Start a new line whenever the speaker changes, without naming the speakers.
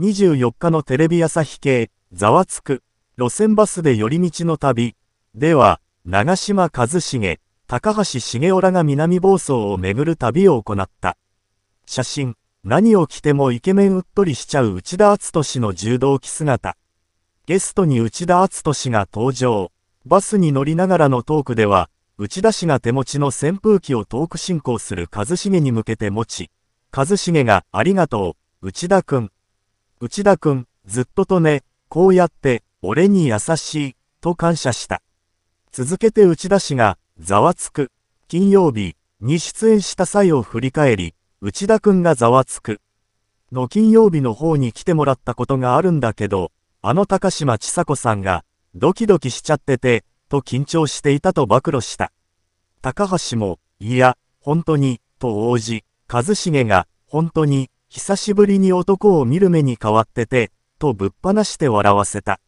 24日のテレビ朝日系、ざわつく、路線バスで寄り道の旅、では、長嶋一茂、高橋茂雄らが南房総を巡る旅を行った。写真、何を着てもイケメンうっとりしちゃう内田篤俊の柔道着姿。ゲストに内田篤俊が登場。バスに乗りながらのトークでは、内田氏が手持ちの扇風機をトーク進行する一茂に向けて持ち、一茂がありがとう、内田くん。内田君、ずっととね、こうやって、俺に優しい、と感謝した。続けて内田氏が、ざわつく、金曜日に出演した際を振り返り、内田君がざわつく、の金曜日の方に来てもらったことがあるんだけど、あの高島千佐子さんが、ドキドキしちゃってて、と緊張していたと暴露した。高橋も、いや、本当に、と応じ、一茂が、本当に、久しぶりに男を見る目に変わってて、とぶっ放して笑わせた。